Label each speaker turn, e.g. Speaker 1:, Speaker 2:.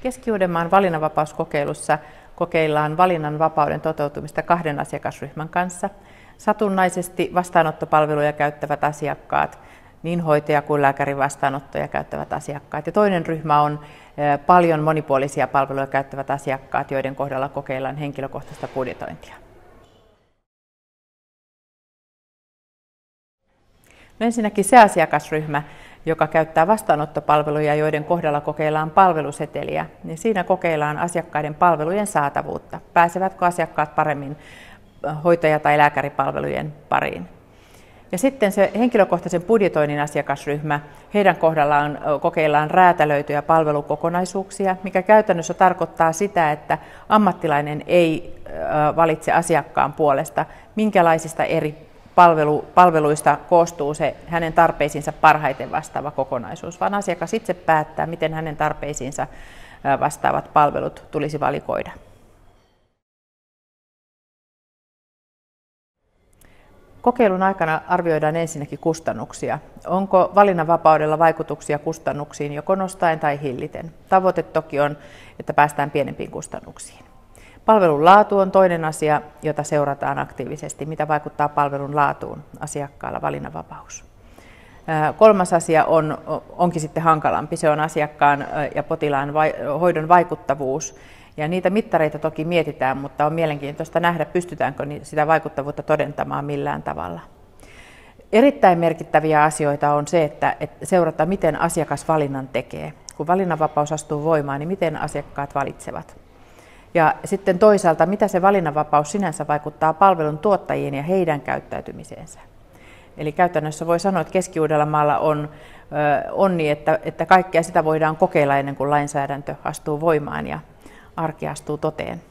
Speaker 1: Keski-Uudenmaan valinnanvapauskokeilussa kokeillaan valinnanvapauden toteutumista kahden asiakasryhmän kanssa. Satunnaisesti vastaanottopalveluja käyttävät asiakkaat, niin hoitaja- kuin lääkärin vastaanottoja käyttävät asiakkaat. Ja toinen ryhmä on paljon monipuolisia palveluja käyttävät asiakkaat, joiden kohdalla kokeillaan henkilökohtaista budjetointia. No ensinnäkin se asiakasryhmä, joka käyttää vastaanottopalveluja, joiden kohdalla kokeillaan palveluseteliä, niin siinä kokeillaan asiakkaiden palvelujen saatavuutta. Pääsevätkö asiakkaat paremmin hoitaja- tai lääkäripalvelujen pariin? Ja sitten se henkilökohtaisen budjetoinnin asiakasryhmä, heidän kohdallaan kokeillaan räätälöityjä palvelukokonaisuuksia, mikä käytännössä tarkoittaa sitä, että ammattilainen ei valitse asiakkaan puolesta, minkälaisista eri palvelu, palveluista koostuu se hänen tarpeisiinsa parhaiten vastaava kokonaisuus, vaan asiakas itse päättää, miten hänen tarpeisiinsa vastaavat palvelut tulisi valikoida. Kokeilun aikana arvioidaan ensinnäkin kustannuksia. Onko valinnanvapaudella vaikutuksia kustannuksiin joko nostaen tai hilliten? Tavoite toki on, että päästään pienempiin kustannuksiin. Palvelun laatu on toinen asia, jota seurataan aktiivisesti, mitä vaikuttaa palvelun laatuun asiakkaalla valinnanvapaus. Kolmas asia on, onkin sitten hankalampi, se on asiakkaan ja potilaan vai, hoidon vaikuttavuus. Ja niitä mittareita toki mietitään, mutta on mielenkiintoista nähdä, pystytäänkö sitä vaikuttavuutta todentamaan millään tavalla. Erittäin merkittäviä asioita on se, että, että seurata, miten asiakas valinnan tekee. Kun valinnanvapaus astuu voimaan, niin miten asiakkaat valitsevat. Ja sitten toisaalta, mitä se valinnanvapaus sinänsä vaikuttaa palvelun tuottajiin ja heidän käyttäytymiseensä. Eli käytännössä voi sanoa, että keski maalla on onni, niin, että, että kaikkea sitä voidaan kokeilla ennen kuin lainsäädäntö astuu voimaan ja arki astuu toteen.